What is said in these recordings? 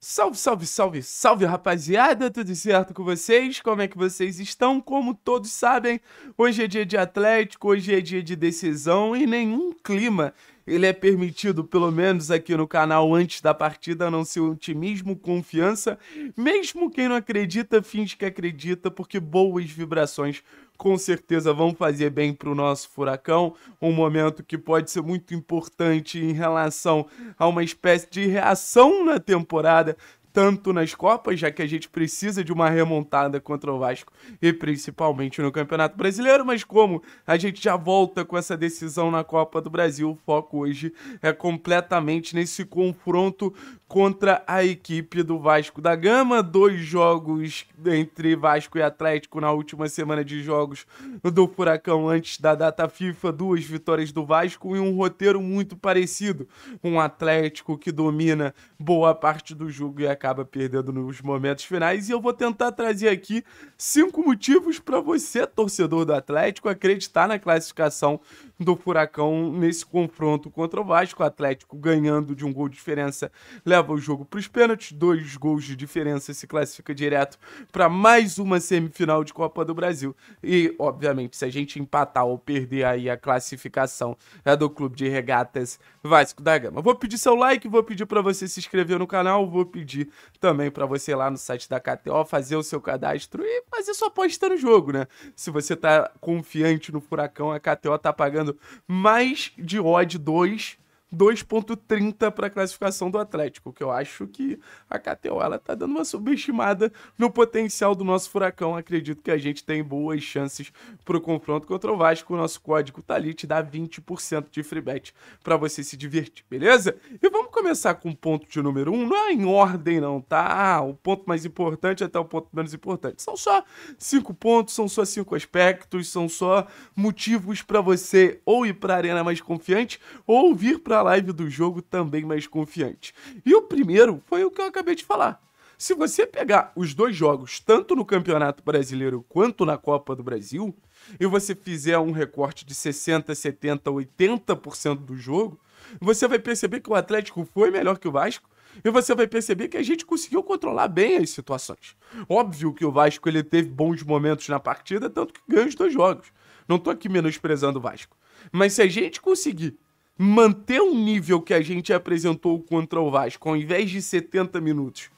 Salve, salve, salve, salve rapaziada, tudo certo com vocês? Como é que vocês estão? Como todos sabem, hoje é dia de Atlético, hoje é dia de decisão e nenhum clima ele é permitido, pelo menos aqui no canal, antes da partida, não ser otimismo, confiança. Mesmo quem não acredita, finge que acredita, porque boas vibrações com certeza vão fazer bem para o nosso furacão. Um momento que pode ser muito importante em relação a uma espécie de reação na temporada, tanto nas Copas, já que a gente precisa de uma remontada contra o Vasco e principalmente no Campeonato Brasileiro. Mas como a gente já volta com essa decisão na Copa do Brasil, o foco hoje é completamente nesse confronto contra a equipe do Vasco da Gama. Dois jogos entre Vasco e Atlético na última semana de jogos do Furacão antes da data FIFA, duas vitórias do Vasco e um roteiro muito parecido. Um Atlético que domina boa parte do jogo e acaba acaba perdendo nos momentos finais. E eu vou tentar trazer aqui cinco motivos para você, torcedor do Atlético, acreditar na classificação do Furacão nesse confronto contra o Vasco. O Atlético ganhando de um gol de diferença leva o jogo para os pênaltis, dois gols de diferença se classifica direto para mais uma semifinal de Copa do Brasil. E, obviamente, se a gente empatar ou perder aí a classificação é do Clube de Regatas Vasco da Gama. Vou pedir seu like, vou pedir para você se inscrever no canal, vou pedir também para você lá no site da KTO fazer o seu cadastro e fazer sua aposta no jogo, né? Se você tá confiante no Furacão, a KTO tá pagando mais de odd 2 2.30 para a classificação do Atlético, que eu acho que a KTO ela tá dando uma subestimada no potencial do nosso Furacão. Acredito que a gente tem boas chances para o confronto contra o Vasco. O nosso código Talit tá dá 20% de free bet para você se divertir, beleza? E vamos começar com o ponto de número 1, um. não é em ordem não, tá? Ah, o ponto mais importante até o ponto menos importante. São só cinco pontos, são só cinco aspectos, são só motivos para você ou ir para a arena mais confiante ou vir para da live do jogo também mais confiante. E o primeiro foi o que eu acabei de falar. Se você pegar os dois jogos, tanto no Campeonato Brasileiro quanto na Copa do Brasil, e você fizer um recorte de 60, 70, 80% do jogo, você vai perceber que o Atlético foi melhor que o Vasco, e você vai perceber que a gente conseguiu controlar bem as situações. Óbvio que o Vasco ele teve bons momentos na partida, tanto que ganhou os dois jogos. Não estou aqui menosprezando o Vasco. Mas se a gente conseguir manter o nível que a gente apresentou contra o Vasco, ao invés de 70 minutos,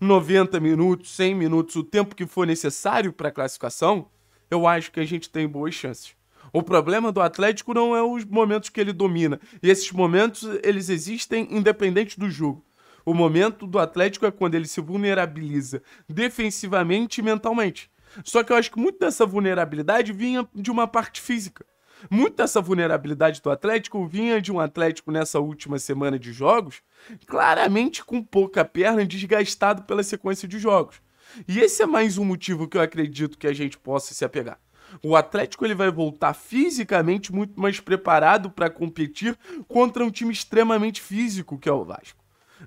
90 minutos, 100 minutos, o tempo que for necessário para a classificação, eu acho que a gente tem boas chances. O problema do Atlético não é os momentos que ele domina, e esses momentos eles existem independente do jogo. O momento do Atlético é quando ele se vulnerabiliza defensivamente e mentalmente. Só que eu acho que muito dessa vulnerabilidade vinha de uma parte física muita dessa vulnerabilidade do Atlético vinha de um Atlético nessa última semana de jogos, claramente com pouca perna desgastado pela sequência de jogos. E esse é mais um motivo que eu acredito que a gente possa se apegar. O Atlético ele vai voltar fisicamente muito mais preparado para competir contra um time extremamente físico que é o Vasco.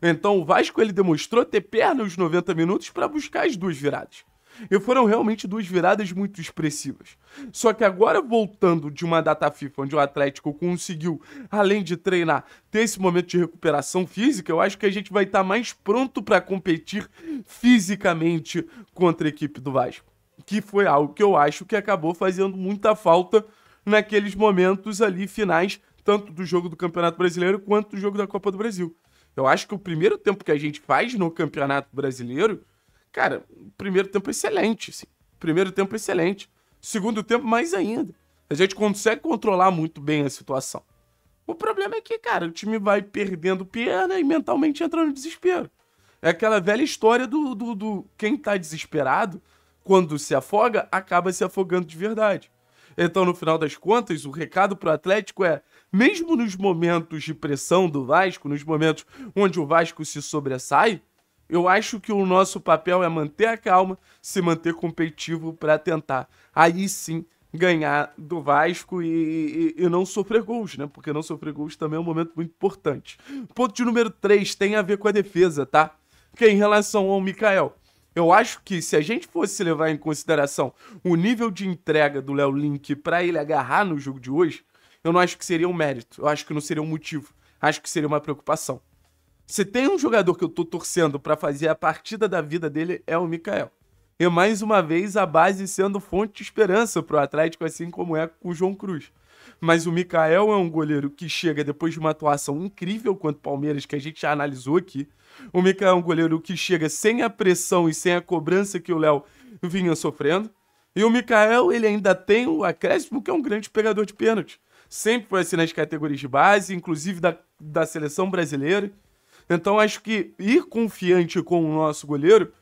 Então o Vasco ele demonstrou ter perna os 90 minutos para buscar as duas viradas. E foram realmente duas viradas muito expressivas. Só que agora, voltando de uma data FIFA onde o Atlético conseguiu, além de treinar, ter esse momento de recuperação física, eu acho que a gente vai estar tá mais pronto para competir fisicamente contra a equipe do Vasco. Que foi algo que eu acho que acabou fazendo muita falta naqueles momentos ali finais, tanto do jogo do Campeonato Brasileiro quanto do jogo da Copa do Brasil. Eu acho que o primeiro tempo que a gente faz no Campeonato Brasileiro Cara, primeiro tempo excelente, assim. Primeiro tempo excelente. Segundo tempo, mais ainda. A gente consegue controlar muito bem a situação. O problema é que, cara, o time vai perdendo perna e mentalmente entrando no desespero. É aquela velha história do, do, do quem tá desesperado, quando se afoga, acaba se afogando de verdade. Então, no final das contas, o recado pro Atlético é: mesmo nos momentos de pressão do Vasco, nos momentos onde o Vasco se sobressai, eu acho que o nosso papel é manter a calma, se manter competitivo para tentar aí sim ganhar do Vasco e, e, e, não sofrer gols, né? Porque não sofrer gols também é um momento muito importante. Ponto de número 3 tem a ver com a defesa, tá? Que é em relação ao Mikael, eu acho que se a gente fosse levar em consideração o nível de entrega do Léo Link para ele agarrar no jogo de hoje, eu não acho que seria um mérito, eu acho que não seria um motivo, acho que seria uma preocupação. Se tem um jogador que eu tô torcendo para fazer a partida da vida dele, é o Mikael. E mais uma vez a base sendo fonte de esperança pro Atlético, assim como é com o João Cruz. Mas o Mikael é um goleiro que chega depois de uma atuação incrível quanto o Palmeiras, que a gente já analisou aqui. O Mikael é um goleiro que chega sem a pressão e sem a cobrança que o Léo vinha sofrendo. E o Mikael, ele ainda tem o acréscimo que é um grande pegador de pênalti. Sempre foi assim nas categorias de base, inclusive da, da seleção brasileira. Então acho que ir confiante com o nosso goleiro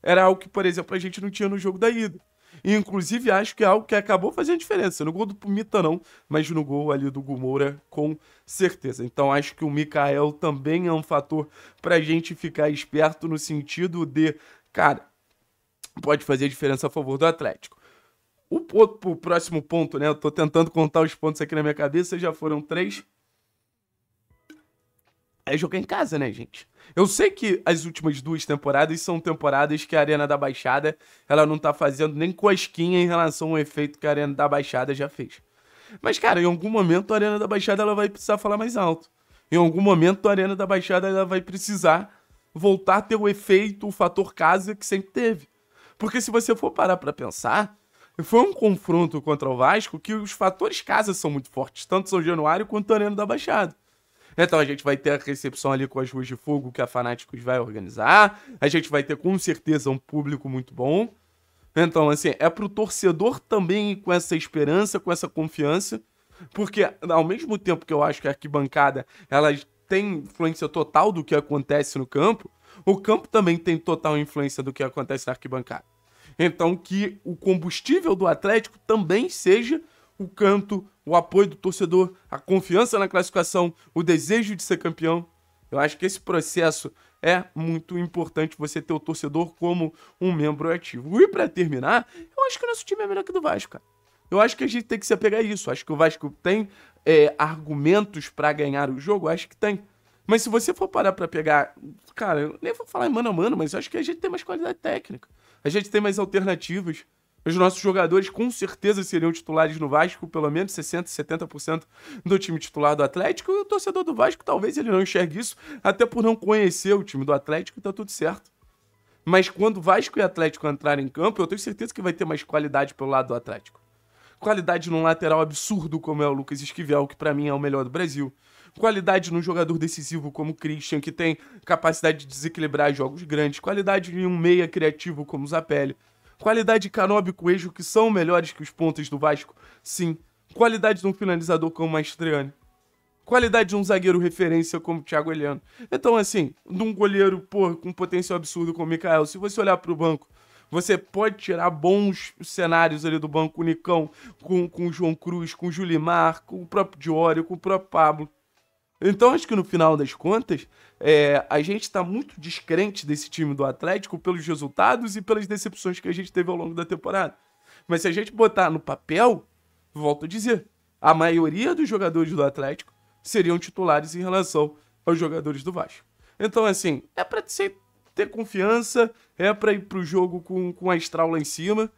era algo que, por exemplo, a gente não tinha no jogo da ida. E, inclusive, acho que é algo que acabou fazendo diferença. No gol do Pumita, não, mas no gol ali do Gumoura, com certeza. Então, acho que o Mikael também é um fator para a gente ficar esperto no sentido de, cara, pode fazer diferença a favor do Atlético. O, o, o próximo ponto, né? Eu tô tentando contar os pontos aqui na minha cabeça, já foram três é jogar em casa, né, gente? Eu sei que as últimas duas temporadas são temporadas que a Arena da Baixada ela não tá fazendo nem cosquinha em relação ao efeito que a Arena da Baixada já fez. Mas, cara, em algum momento a Arena da Baixada ela vai precisar falar mais alto. Em algum momento a Arena da Baixada ela vai precisar voltar a ter o efeito, o fator casa que sempre teve. Porque se você for parar para pensar, foi um confronto contra o Vasco que os fatores casa são muito fortes, tanto São Januário quanto a Arena da Baixada. Então a gente vai ter a recepção ali com as ruas de fogo que a Fanáticos vai organizar. A gente vai ter com certeza um público muito bom. Então, assim, é pro torcedor também com essa esperança, com essa confiança, porque ao mesmo tempo que eu acho que a arquibancada ela tem influência total do que acontece no campo, o campo também tem total influência do que acontece na arquibancada. Então, que o combustível do Atlético também seja o canto, o apoio do torcedor, a confiança na classificação, o desejo de ser campeão. Eu acho que esse processo é muito importante você ter o torcedor como um membro ativo. E para terminar, eu acho que o nosso time é melhor que o do Vasco, cara. Eu acho que a gente tem que se apegar a isso. acho que o Vasco tem é, argumentos para ganhar o jogo, acho que tem. Mas se você for parar para pegar, cara, eu nem vou falar em mano a mano, mas acho que a gente tem mais qualidade técnica. A gente tem mais alternativas. Os nossos jogadores com certeza seriam titulares no Vasco, pelo menos 60%, 70% do time titular do Atlético. E o torcedor do Vasco talvez ele não enxergue isso, até por não conhecer o time do Atlético, tá tudo certo. Mas quando Vasco e Atlético entrarem em campo, eu tenho certeza que vai ter mais qualidade pelo lado do Atlético. Qualidade num lateral absurdo como é o Lucas Esquivel, que para mim é o melhor do Brasil qualidade num jogador decisivo como o Christian, que tem capacidade de desequilibrar jogos grandes, qualidade em um meia criativo como o Zapelli, Qualidade Canobi Coelho que são melhores que os pontos do Vasco, sim. Qualidade de um finalizador como Mastriani. Qualidade de um zagueiro referência como Thiago Eliano. Então, assim, de um goleiro, porra, com potencial absurdo como Mikael, se você olhar para o banco, você pode tirar bons cenários ali do banco, com o Nicão, com, com o João Cruz, com o Julimar, com o próprio Diório, com o próprio Pablo. Então acho que no final das contas, é, a gente está muito descrente desse time do Atlético pelos resultados e pelas decepções que a gente teve ao longo da temporada. Mas se a gente botar no papel, volto a dizer, a maioria dos jogadores do Atlético seriam titulares em relação aos jogadores do Vasco. Então, assim, é para ter confiança, é para ir para o jogo com, com a estral lá em cima.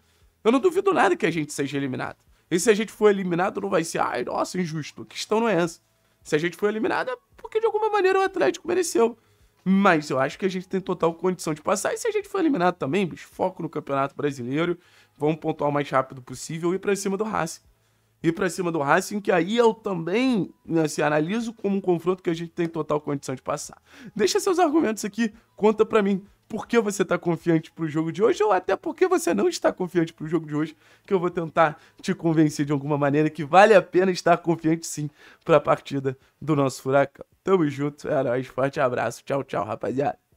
Eu não duvido nada que a gente seja eliminado. E se a gente for eliminado, não vai ser, ai, nossa, injusto. A questão não é essa. Se a gente foi eliminado, é porque de alguma maneira o Atlético mereceu. Mas eu acho que a gente tem total condição de passar. E se a gente for eliminado também, bicho, foco no Campeonato Brasileiro. Vamos pontuar o mais rápido possível e ir pra cima do Racing. Ir pra cima do Racing, que aí eu também assim, analiso como um confronto que a gente tem total condição de passar. Deixa seus argumentos aqui, conta pra mim por que você está confiante para o jogo de hoje, ou até porque você não está confiante para o jogo de hoje, que eu vou tentar te convencer de alguma maneira que vale a pena estar confiante sim para a partida do nosso Furacão. Tamo junto, é nóis, forte abraço, tchau, tchau, rapaziada.